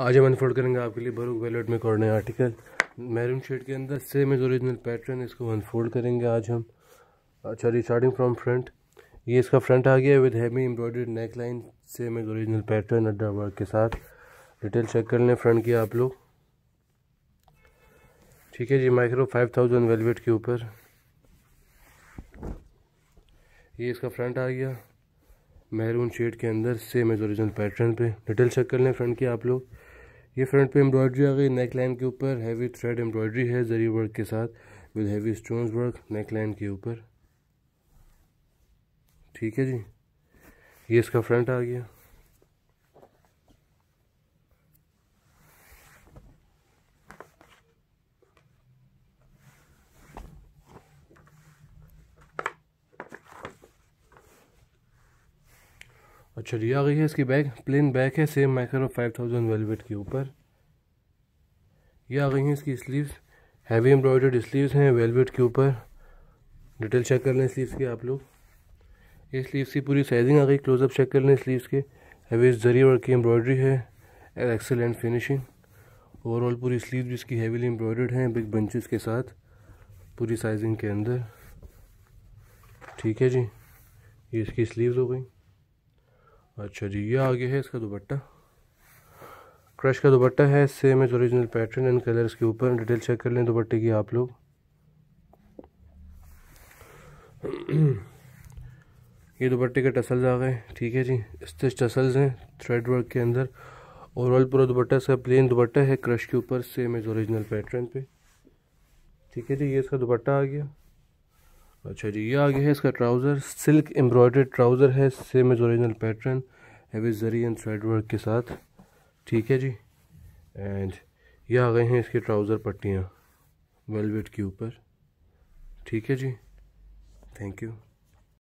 आज हम अनफोल्ड करेंगे आपके लिए भरूक वेलेट में कॉर्नर आर्टिकल मैरून शेड के अंदर सेम इज ओरिजिनल पैटर्न इसको अनफोल्ड करेंगे आज हम अच्छा स्टार्टिंग फ्रॉम फ्रंट ये इसका फ्रंट आ गया with heavy embroidered neck line same is original pattern अड्डा वर्क के साथ डिटेल चेक कर लें फ्रंट की आप लोग ठीक है जी माइक्रो फाइव थाउजेंड वेलवेट के ऊपर ये इसका फ्रंट आ गया मैरून शेड के अंदर सेम एज ओरिजिनल पैटर्न पे डिटेल चेक कर लें फ्रंट की आप लोग ये फ्रंट पे एम्ब्रॉयड्री आ गई नेक लाइन के ऊपर हैवी थ्रेड एम्ब्रॉयड्री है जरी वर्क के साथ with heavy stone work neck line के ऊपर ठीक है जी ये इसका फ्रंट आ गया अच्छा ये आ गई है इसकी बैग प्लेन बैग है same micro five thousand velvet के ऊपर ये आ गई हैं इसकी स्लीव्स हैवी एम्ब्रॉयडर्ड स्लीव्स हैं वेलवेट के ऊपर डिटेल चेक कर लें स्लीव्स की आप लोग ये स्लीव्स की पूरी साइजिंग आ गई क्लोजअप चेक कर लें स्लीव्स के हैवी जरी वर्क की एम्ब्रॉयडरी है एक्सेलेंट फिनिशिंग ओवरऑल पूरी स्लीव भी इसकी हैवीली एम्ब्रॉयडर्ड हैं बिग बंचेस के साथ पूरी साइजिंग के अंदर ठीक है जी ये इसकी स्लीव्स हो गई अच्छा जी ये आगे है इसका दुपट्टा क्रश का दुपट्टा है same as original pattern and colours के ऊपर डिटेल चेक कर लें दुपट्टे की आप लोग ये दुपट्टे के टसल्स आ गए ठीक है जी स्टिच टसल्स हैं थ्रेड वर्क के अंदर ओवरऑल पूरा दुपट्टा इसका प्लेन दुपट्टा है क्रश के ऊपर सेम एज ओरिजिनल पैटर्न पे ठीक है जी ये इसका दुपट्टा आ गया अच्छा जी ये गया है इसका ट्राउज़र सिल्क एम्ब्रॉयड्रेड ट्राउज़र है same as original pattern heavy zari and thread work के साथ ठीक है जी एंड ये आ गए हैं इसके ट्राउज़र पट्टियाँ वेलवेट के ऊपर ठीक है जी थैंक यू